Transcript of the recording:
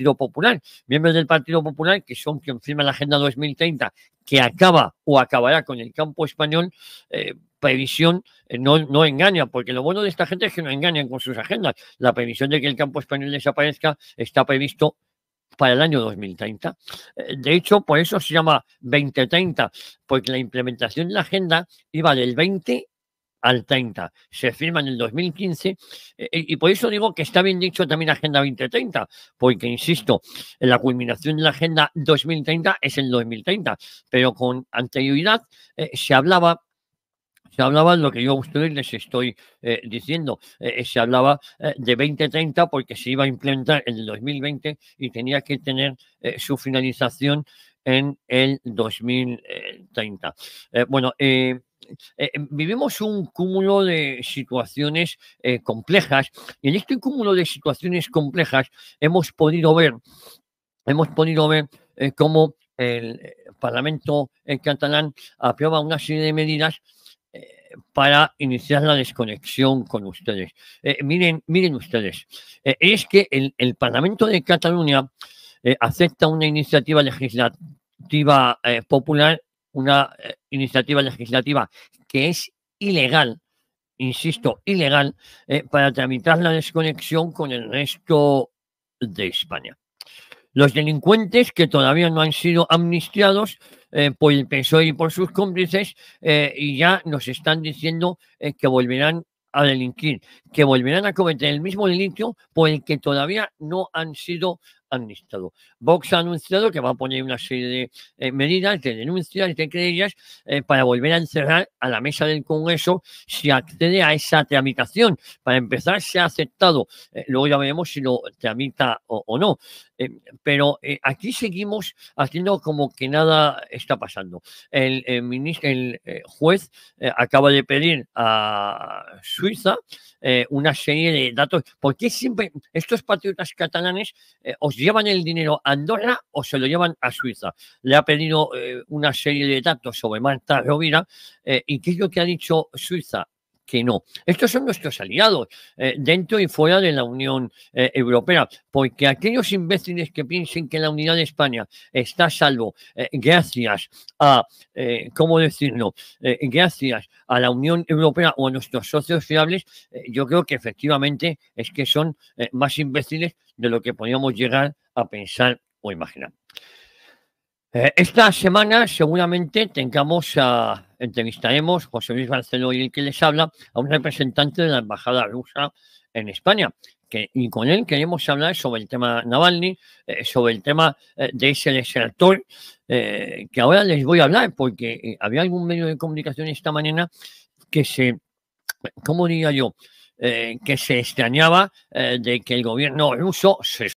Partido Popular, miembros del Partido Popular que son quien firma la Agenda 2030 que acaba o acabará con el campo español, eh, previsión eh, no, no engaña, porque lo bueno de esta gente es que no engañan con sus agendas. La previsión de que el campo español desaparezca está previsto para el año 2030. Eh, de hecho, por eso se llama 2030, porque la implementación de la agenda iba del 20 al 30. Se firma en el 2015 eh, eh, y por eso digo que está bien dicho también Agenda 2030, porque insisto, la culminación de la Agenda 2030 es el 2030, pero con anterioridad eh, se hablaba se hablaba lo que yo a ustedes les estoy diciendo. se hablaba de 2030 porque se iba a implementar en el 2020 y tenía que tener su finalización en el 2030. bueno, eh, eh, eh, vivimos un cúmulo de situaciones eh, complejas y en este cúmulo de situaciones complejas hemos podido ver, hemos podido ver cómo el Parlamento catalán aprueba una serie de medidas para iniciar la desconexión con ustedes. miren, miren ustedes, es que el, el, Parlamento de Cataluña acepta una iniciativa legislativa popular una eh, iniciativa legislativa que es ilegal, insisto, ilegal, eh, para tramitar la desconexión con el resto de España. Los delincuentes que todavía no han sido amnistiados eh, por el PSOE y por sus cómplices y ya nos están diciendo que volverán a delinquir, que volverán a cometer el mismo delito por el que todavía no han sido administrado Vox ha anunciado que va a poner una serie de eh, medidas, de denuncias, de ellas, eh, para volver a encerrar a la mesa del Congreso si accede a esa tramitación. Para empezar, se ha aceptado, eh, luego ya veremos si lo tramita o, no. pero aquí seguimos haciendo como que nada está pasando. El, el juez acaba de pedir a Suiza eh, una serie de datos. porque siempre estos patriotas catalanes eh, os llevan el dinero a Andorra o se lo llevan a Suiza? Le ha pedido eh, una serie de datos sobre Marta Rovira y qué es lo que ha dicho Suiza que no. Estos son nuestros aliados eh, dentro y fuera de la Unión eh, Europea, porque aquellos imbéciles que piensen que la unidad de España está a salvo eh, gracias a, ¿cómo decirlo? gracias a la Unión Europea o a nuestros socios fiables, yo creo que efectivamente es que son más imbéciles de lo que podríamos llegar a pensar o imaginar. Eh, esta semana seguramente tengamos a, entrevistaremos José Luis Barceló y el que les habla a un representante de la Embajada Rusa en España. Que, y con él queremos hablar sobre el tema Navalny, eh, sobre el tema eh, de ese desertor, que ahora les voy a hablar, porque había algún medio de comunicación esta mañana que se, ¿cómo diría yo? que se extrañaba de que el gobierno ruso se